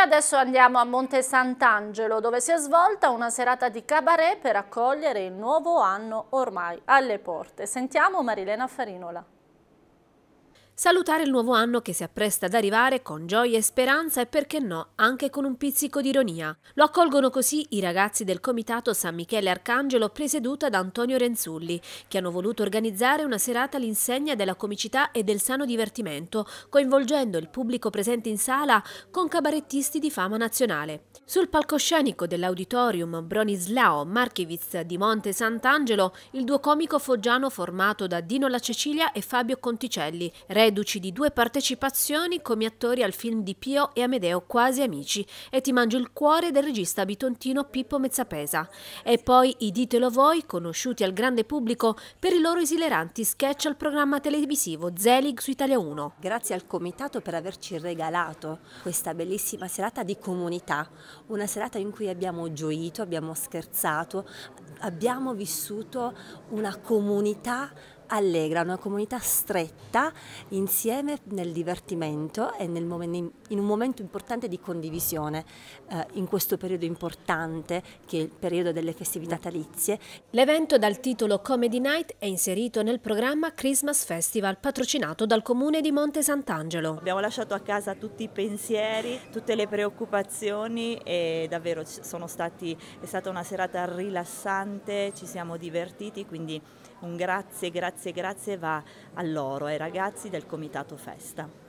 adesso andiamo a Monte Sant'Angelo dove si è svolta una serata di cabaret per accogliere il nuovo anno ormai alle porte. Sentiamo Marilena Farinola. Salutare il nuovo anno che si appresta ad arrivare con gioia e speranza e perché no, anche con un pizzico di ironia. Lo accolgono così i ragazzi del Comitato San Michele Arcangelo presieduta da Antonio Renzulli, che hanno voluto organizzare una serata all'insegna della comicità e del sano divertimento, coinvolgendo il pubblico presente in sala con cabarettisti di fama nazionale. Sul palcoscenico dell'auditorium Bronislao Markiewicz di Monte Sant'Angelo, il duo comico foggiano formato da Dino La Cecilia e Fabio Conticelli, re reduci di due partecipazioni come attori al film di Pio e Amedeo Quasi Amici e Ti mangio il cuore del regista bitontino Pippo Mezzapesa. E poi i Ditelo voi, conosciuti al grande pubblico per i loro esileranti sketch al programma televisivo Zelig su Italia 1. Grazie al comitato per averci regalato questa bellissima serata di comunità, una serata in cui abbiamo gioito, abbiamo scherzato, abbiamo vissuto una comunità allegra, una comunità stretta insieme nel divertimento e nel momento, in un momento importante di condivisione eh, in questo periodo importante che è il periodo delle festività natalizie. L'evento dal titolo Comedy Night è inserito nel programma Christmas Festival patrocinato dal comune di Monte Sant'Angelo. Abbiamo lasciato a casa tutti i pensieri, tutte le preoccupazioni e davvero stati, è stata una serata rilassante, ci siamo divertiti, quindi un grazie, grazie grazie, grazie va loro, ai ragazzi del Comitato Festa.